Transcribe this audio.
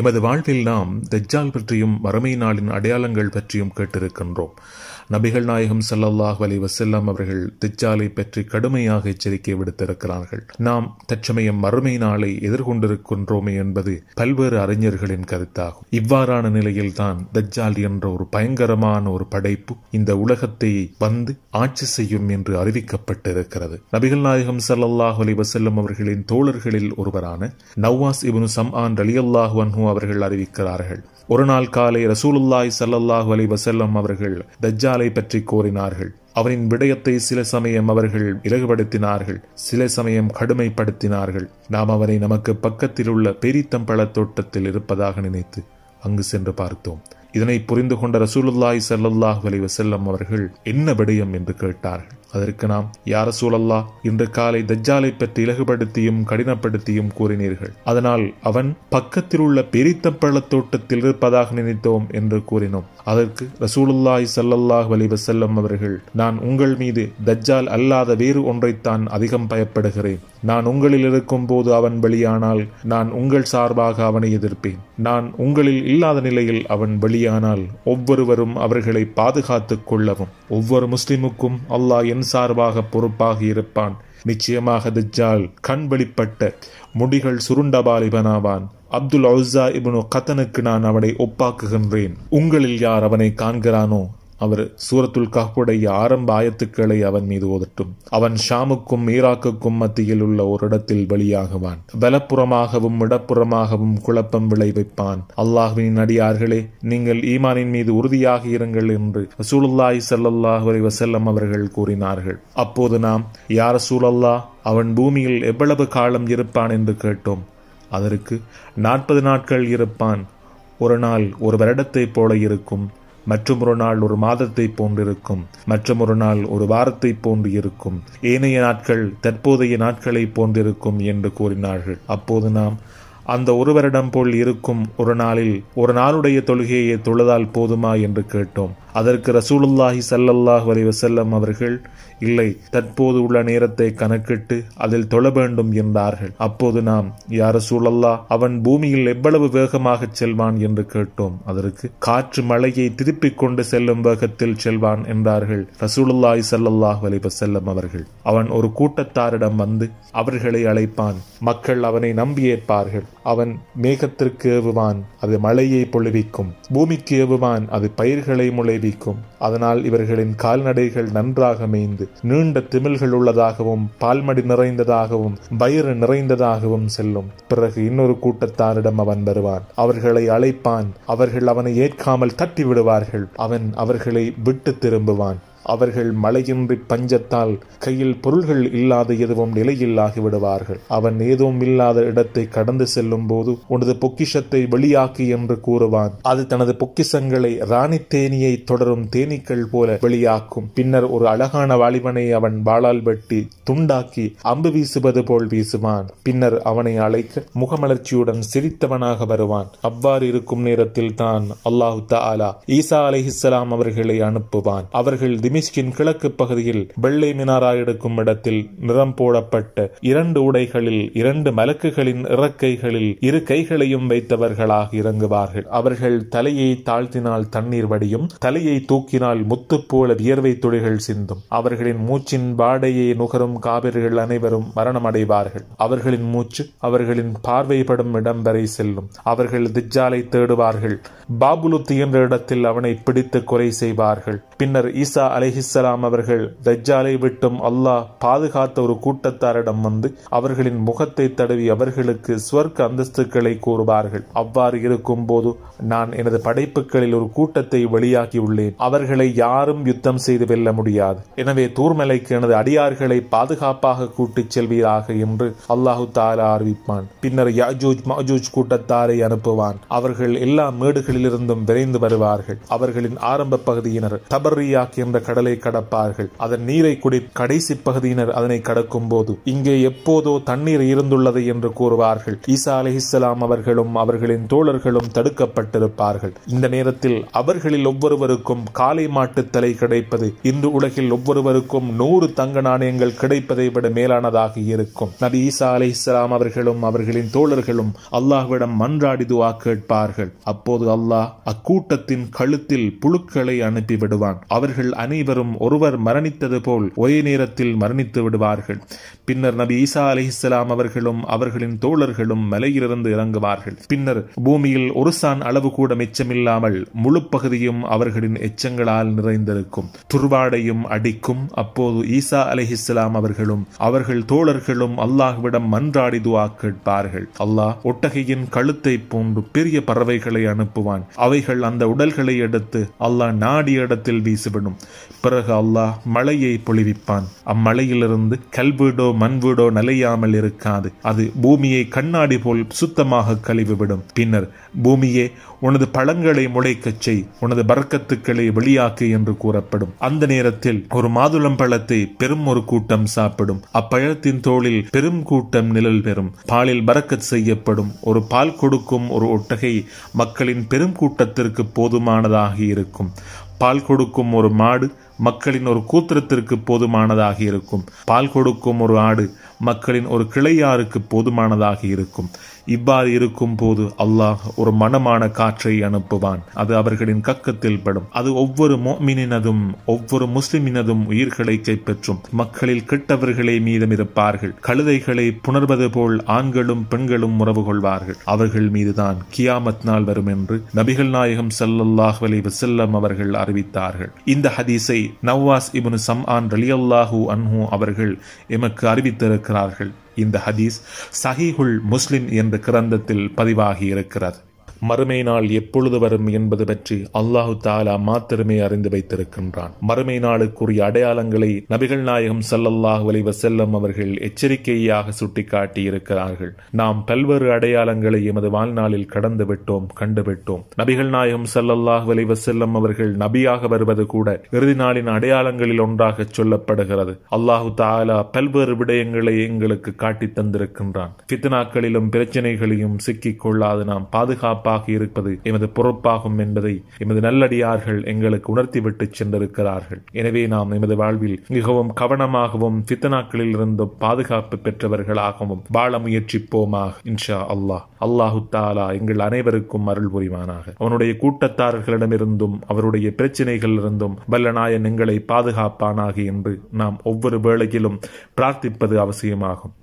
எமது வாழ்வில் நாம் தஜ்ஜால் பற்றியும் வறுமை நாளின் அடையாளங்கள் பற்றியும் கேட்டிருக்கின்றோம் நபிகள் நாயகம் சல்லாஹ் அலி வசல்லாம் அவர்கள் தெஜ்ஜாலை பற்றி கடுமையாக எச்சரிக்கை விடுத்திருக்கிறார்கள் நாம் தற்சமயம் மறுமை நாளை எதிர்கொண்டிருக்கின்றோமே என்பது பல்வேறு அறிஞர்களின் கருத்தாகும் இவ்வாறான நிலையில்தான் தஜ்ஜால் என்ற ஒரு பயங்கரமான ஒரு படைப்பு இந்த உலகத்தை வந்து ஆட்சி செய்யும் என்று அறிவிக்கப்பட்டிருக்கிறது நபிகள் நாயகம் சல்லாஹ் அலி வசல்லம் அவர்களின் தோழர்களில் ஒருவரான நவ்வாஸ் சம் ஆன் ரலியல்லாஹ் வன்ஹு உள்ளதாகவும் அவர்கள் அறிவிக்கிறார்கள் ஒரு நாள் காலை ரசூலுல்லாய் சல்லல்லாஹு அலி வசல்லம் அவர்கள் தஜ்ஜாலை பற்றி கோரினார்கள் அவரின் விடயத்தை சில சமயம் அவர்கள் இலகுபடுத்தினார்கள் சில சமயம் கடுமைப்படுத்தினார்கள் நாம் அவரை நமக்கு பக்கத்தில் உள்ள பெரித்தம்பழ தோட்டத்தில் இருப்பதாக நினைத்து அங்கு சென்று பார்த்தோம் இதனை புரிந்து கொண்ட ரசூலுல்லாய் சல்லல்லாஹ் விளைவு செல்லம் அவர்கள் என்ன விடயம் என்று கேட்டார்கள் அதற்கு நாம் யார சூழல்லா இன்று காலை தஜ்ஜாலை பற்றி இலகுபடுத்தியும் கடினப்படுத்தியும் கூறினீர்கள் அதனால் அவன் பக்கத்தில் உள்ள பெரித்த பள்ளத்தோட்டத்தில் இருப்பதாக நினைத்தோம் என்று கூறினோம் அதற்கு ரசூலுல்லாய் சல்லல்லாஹ் செல்லம் அவர்கள் நான் உங்கள் மீது தஜ்ஜால் அல்லாத வேறு ஒன்றைத்தான் அதிகம் பயப்படுகிறேன் நான் உங்களில் இருக்கும் போது அவன் பலியானால் நான் உங்கள் சார்பாக அவனை எதிர்ப்பேன் நான் உங்களில் இல்லாத நிலையில் அவன் பலியானால் ஒவ்வொருவரும் அவர்களை பாதுகாத்து கொள்ளவும் ஒவ்வொரு முஸ்லிமுக்கும் அல்லாஹ் என் சார்பாக பொறுப்பாக இருப்பான் நிச்சயமாக திஜால் கண் வெளிப்பட்ட முடிகள் சுருண்டபாலிபனாவான் அப்துல் அவுசா இபனு கத்தனுக்கு நான் அவனை ஒப்பாக்குகின்றேன் உங்களில் யார் அவனை காண்கிறானோ அவர் சூரத்துல் காப்புடைய ஆரம்ப ஆயத்துக்களை அவன் மீது ஓதட்டும் அவன் ஷாமுக்கும் ஈராக்குக்கும் மத்தியில் உள்ள ஒரு இடத்தில் வெளியாகுவான் வலப்புறமாகவும் இடப்புறமாகவும் குழப்பம் விளைவிப்பான் அல்லாஹுவின் அடியார்களே நீங்கள் ஈமானின் மீது உறுதியாக இருங்கள் என்று ரசூலுல்லாய் சல்லாஹ் அலி வசல்லம் அவர்கள் கூறினார்கள் அப்போது நாம் யார் சூழல்லா அவன் பூமியில் எவ்வளவு காலம் இருப்பான் என்று கேட்டோம் அதற்கு நாற்பது நாட்கள் இருப்பான் ஒரு நாள் ஒரு வருடத்தைப் போல இருக்கும் ஒரு நாள் ஒரு மாதத்தை போன்றிருக்கும் ஒரு நாள் ஒரு வாரத்தை போன்று இருக்கும் ஏனைய நாட்கள் தற்போதைய நாட்களை போன்றிருக்கும் என்று கூறினார்கள் அப்போது நாம் அந்த ஒருவரிடம் போல் இருக்கும் ஒரு நாளில் ஒரு நாளுடைய தொழுகையை தொழுதால் போதுமா என்று கேட்டோம் அதற்கு ரசூலுல்லாஹி சல்லல்லாஹ் வசல்லம் அவர்கள் இல்லை தற்போது உள்ள நேரத்தை கணக்கிட்டு அதில் தொழ வேண்டும் என்றார்கள் அப்போது நாம் யார் ரசூலல்லா அவன் பூமியில் எவ்வளவு வேகமாக செல்வான் என்று கேட்டோம் அதற்கு காற்று மழையை திருப்பிக் கொண்டு செல்லும் வேகத்தில் செல்வான் என்றார்கள் ரசூலுல்லாஹி சல்லல்லாஹ் வலைவசல்லம் அவர்கள் அவன் ஒரு கூட்டத்தாரிடம் வந்து அவர்களை அழைப்பான் மக்கள் அவனை நம்பியேற்பார்கள் அவன் மேகத்திற்கு ஏவுவான் அது மழையை பொழிவிக்கும் பூமிக்கு ஏவுவான் அது பயிர்களை முளை நீடிக்கும் அதனால் இவர்களின் கால்நடைகள் நன்றாக மேய்ந்து நீண்ட திமிழ்கள் உள்ளதாகவும் பால்மடி நிறைந்ததாகவும் வயிறு நிறைந்ததாகவும் செல்லும் பிறகு இன்னொரு கூட்டத்தாரிடம் அவன் வருவான் அவர்களை அழைப்பான் அவர்கள் அவனை ஏற்காமல் தட்டி விடுவார்கள் அவன் அவர்களை விட்டு திரும்புவான் அவர்கள் மழையின்றி பஞ்சத்தால் கையில் பொருள்கள் இல்லாத எதுவும் நிலையில் ஆகிவிடுவார்கள் அவன் ஏதும் இல்லாத இடத்தை கடந்து செல்லும் போது உனது பொக்கிஷத்தை வெளியாக்கு என்று கூறுவான் அது தனது பொக்கிஷங்களை ராணி தேனியை தொடரும் தேனீக்கள் போல வெளியாக்கும் பின்னர் ஒரு அழகான வாலிபனை அவன் வாளால் வெட்டி துண்டாக்கி அம்பு வீசுவது போல் வீசுவான் பின்னர் அவனை அழைக்க முகமலர்ச்சியுடன் சிரித்தவனாக வருவான் அவ்வாறு இருக்கும் நேரத்தில் தான் அல்லாஹு தாலா ஈசா அலிஹிஸ்லாம் அவர்களை அனுப்புவான் அவர்கள் திமிஷ்கின் கிழக்கு பகுதியில் வெள்ளை மினாரா எடுக்கும் இடத்தில் நிறம் போடப்பட்ட இரண்டு உடைகளில் இரண்டு மலக்குகளின் இறக்கைகளில் இரு கைகளையும் வைத்தவர்களாக இறங்குவார்கள் அவர்கள் தலையை தாழ்த்தினால் தண்ணீர் வடியும் தலையை தூக்கினால் முத்து போல வியர்வை துளிகள் சிந்தும் அவர்களின் மூச்சின் வாடையை நுகரும் காவிரிகள் அனைவரும் மரணம் அடைவார்கள் அவர்களின் மூச்சு அவர்களின் பார்வைப்படும் இடம் வரை செல்லும் அவர்கள் திஜாலை தேடுவார்கள் பாபுலுத்தி என்ற இடத்தில் அவனை பிடித்து கொலை செய்வார்கள் பின்னர் ஈசா அலிஹிஸ்லாம் அவர்கள் தஜ்ஜாலை விட்டும் அல்லாஹ் பாதுகாத்த ஒரு கூட்டத்தாரிடம் வந்து அவர்களின் முகத்தை தடவி அவர்களுக்கு ஸ்வர்க்க அந்தஸ்துக்களை கூறுவார்கள் அவ்வாறு இருக்கும் போது நான் எனது படைப்புகளில் ஒரு கூட்டத்தை வெளியாகி உள்ளேன் அவர்களை யாரும் யுத்தம் செய்து வெல்ல முடியாது எனவே தூர்மலைக்கு எனது அடியார்களை பாதுகாப்பாக கூட்டிச் செல்வீராக என்று அல்லாஹு தாலா அறிவிப்பான் பின்னர் யாஜூஜ் மாஜூஜ் கூட்டத்தாரை அனுப்புவான் அவர்கள் எல்லா மேடுகளிலிருந்தும் விரைந்து வருவார்கள் அவர்களின் ஆரம்ப பகுதியினர் தபர்ரியாக் என்ற கடலை கடப்பார்கள் அதன் நீரை குடி கடைசி பகுதியினர் அதனை கடக்கும் போது இங்கே எப்போதோ தண்ணீர் இருந்துள்ளது என்று கூறுவார்கள் ஈசா இஸ்லாம் அவர்களும் அவர்களின் தோழர்களும் தடுக்கப்பட்டிருப்பார்கள் இந்த நேரத்தில் அவர்களில் ஒவ்வொருவருக்கும் காலை மாட்டு தலை கிடைப்பது இன்று உலகில் ஒவ்வொருவருக்கும் நூறு தங்க நாணயங்கள் கிடைப்பதை விட மேலானதாக இருக்கும் நபி ஈசா அலி இஸ்லாம் அவர்களும் அவர்களின் தோழர்களும் அல்லாஹ்விடம் மன்றாடி துவா கேட்பார்கள் அப்போது அல்லாஹ் அக்கூட்டத்தின் கழுத்தில் புழுக்களை அனுப்பி விடுவான் அவர்கள் அணி அனைவரும் ஒருவர் மரணித்தது போல் ஒரே நேரத்தில் மரணித்து விடுவார்கள் பின்னர் நபி ஈசா அலிஹிஸ்லாம் அவர்களும் அவர்களின் தோழர்களும் மலையிலிருந்து இறங்குவார்கள் பின்னர் பூமியில் ஒரு சான் அளவு கூட மிச்சமில்லாமல் முழு பகுதியும் அவர்களின் எச்சங்களால் நிறைந்திருக்கும் துர்வாடையும் அடிக்கும் அப்போது ஈசா அலிஹிஸ்லாம் அவர்களும் அவர்கள் தோழர்களும் அல்லாஹ்விடம் மன்றாடி துவா கேட்பார்கள் அல்லாஹ் ஒட்டகையின் கழுத்தை போன்று பெரிய பறவைகளை அனுப்புவான் அவைகள் அந்த உடல்களை எடுத்து அல்லாஹ் நாடிய இடத்தில் வீசிவிடும் பிறகு அல்லாஹ் மழையை பொழிவிப்பான் அம்மழையிலிருந்து கல்வீடோ மண்வீடோ நலையாமல் இருக்காது அது பூமியை கண்ணாடி போல் சுத்தமாக கழிவுவிடும் பின்னர் பூமியே உனது பழங்களை முளைக்கச் செய் உனது பறக்கத்துக்களை வெளியாக்கு என்று கூறப்படும் அந்த நேரத்தில் ஒரு மாதுளம் பழத்தை பெரும் ஒரு கூட்டம் சாப்பிடும் அப்பழத்தின் தோளில் பெரும் கூட்டம் நிழல் பெறும் பாலில் பறக்கத் செய்யப்படும் ஒரு பால் கொடுக்கும் ஒரு ஒட்டகை மக்களின் பெரும் கூட்டத்திற்கு போதுமானதாக இருக்கும் பால் கொடுக்கும் ஒரு மாடு மக்களின் ஒரு கூத்திரத்திற்கு போதுமானதாக இருக்கும் பால் கொடுக்கும் ஒரு ஆடு மக்களின் ஒரு கிளையாருக்கு போதுமானதாக இருக்கும் இவ்வாறு இருக்கும் போது அல்லாஹ் ஒரு மனமான காற்றை அனுப்புவான் அது அவர்களின் கக்கத்தில் படும் அது ஒவ்வொரு மோமினினதும் ஒவ்வொரு முஸ்லிமினதும் உயிர்களை கைப்பற்றும் மக்களில் கெட்டவர்களே மீதம் இருப்பார்கள் கழுதைகளை புணர்வது போல் ஆண்களும் பெண்களும் உறவு கொள்வார்கள் அவர்கள் மீதுதான் கியாமத் நாள் வரும் என்று நபிகள் நாயகம் சல்லாஹ் அலி வசல்லம் அவர்கள் அறிவித்தார்கள் இந்த ஹதீஸை நவ்வாஸ் இபுன் ஆன் ரலியல்லாஹூ அன்ஹூ அவர்கள் எமக்கு அறிவித்திருக்கிறார்கள் இந்த ஹதீஸ் சஹீஹுல் முஸ்லிம் என்ற கிரந்தத்தில் பதிவாகி இருக்கிறது மறுமை நாள் எப்பொழுது வரும் என்பது பற்றி அல்லாஹு தாலா மாத்திரமே அறிந்து வைத்திருக்கின்றான் மறுமை நாளுக்குரிய அடையாளங்களை நபிகள் நாயகம் சல்லல்லாஹ் வலைவ செல்லம் அவர்கள் எச்சரிக்கையாக சுட்டிக்காட்டி இருக்கிறார்கள் நாம் பல்வேறு அடையாளங்களை எமது வாழ்நாளில் கடந்து விட்டோம் கண்டுவிட்டோம் நபிகள் நாயகம் சல்லல்லாஹ் வலைவ செல்லம் அவர்கள் நபியாக வருவது கூட இறுதி நாளின் அடையாளங்களில் ஒன்றாக சொல்லப்படுகிறது அல்லாஹு தாலா பல்வேறு விடயங்களை எங்களுக்கு காட்டி தந்திருக்கின்றான் பித்தனாக்களிலும் பிரச்சனைகளையும் சிக்கிக் கொள்ளாது நாம் பாதுகாப்பாக பொறுப்பாக இருப்பது எமது பொறுப்பாகும் என்பதை எமது நல்லடியார்கள் எங்களுக்கு உணர்த்திவிட்டு சென்றிருக்கிறார்கள் எனவே நாம் எமது வாழ்வில் மிகவும் கவனமாகவும் சித்தனாக்களில் இருந்தும் பாதுகாப்பு பெற்றவர்களாகவும் வாழ முயற்சிப்போமாக இன்ஷா அல்லாஹ் அல்லாஹு தாலா எங்கள் அனைவருக்கும் அருள் புரிவானாக அவனுடைய கூட்டத்தாரர்களிடமிருந்தும் அவருடைய இருந்தும் வல்லநாயன் எங்களை பாதுகாப்பானாக என்று நாம் ஒவ்வொரு வேளையிலும் பிரார்த்திப்பது அவசியமாகும்